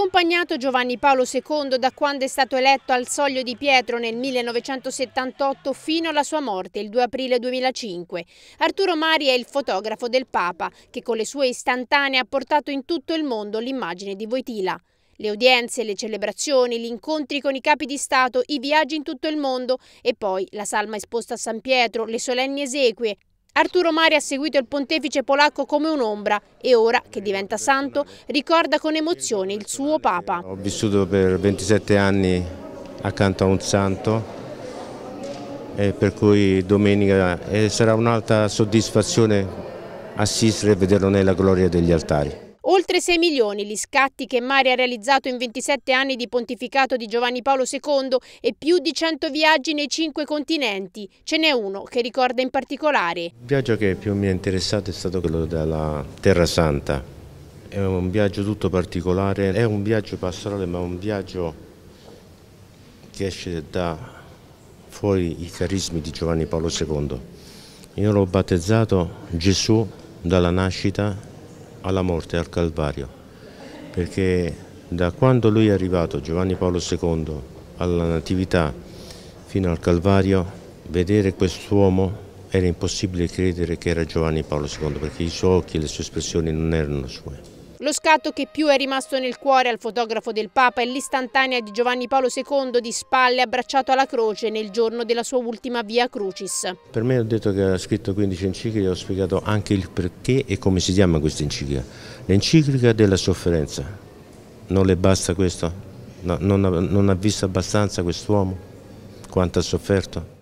accompagnato Giovanni Paolo II da quando è stato eletto al soglio di Pietro nel 1978 fino alla sua morte il 2 aprile 2005. Arturo Mari è il fotografo del Papa che con le sue istantanee ha portato in tutto il mondo l'immagine di Voitila. Le udienze, le celebrazioni, gli incontri con i capi di Stato, i viaggi in tutto il mondo e poi la salma esposta a San Pietro, le solenni esequie, Arturo Mari ha seguito il pontefice polacco come un'ombra e ora, che diventa santo, ricorda con emozione il suo Papa. Ho vissuto per 27 anni accanto a un santo per cui domenica sarà un'altra soddisfazione assistere e vederlo nella gloria degli altari. Oltre 6 milioni gli scatti che Mari ha realizzato in 27 anni di pontificato di Giovanni Paolo II e più di 100 viaggi nei 5 continenti. Ce n'è uno che ricorda in particolare. Il viaggio che più mi ha interessato è stato quello della Terra Santa. È un viaggio tutto particolare, è un viaggio pastorale ma un viaggio che esce da fuori i carismi di Giovanni Paolo II. Io l'ho battezzato Gesù dalla nascita alla morte, al Calvario, perché da quando lui è arrivato, Giovanni Paolo II, alla Natività fino al Calvario, vedere quest'uomo era impossibile credere che era Giovanni Paolo II, perché i suoi occhi e le sue espressioni non erano sue. Lo scatto che più è rimasto nel cuore al fotografo del Papa è l'istantanea di Giovanni Paolo II di spalle abbracciato alla croce nel giorno della sua ultima via Crucis. Per me ho detto che ha scritto 15 encicliche, ho spiegato anche il perché e come si chiama questa enciclica. L'enciclica della sofferenza. Non le basta questo? No, non, ha, non ha visto abbastanza quest'uomo? Quanto ha sofferto?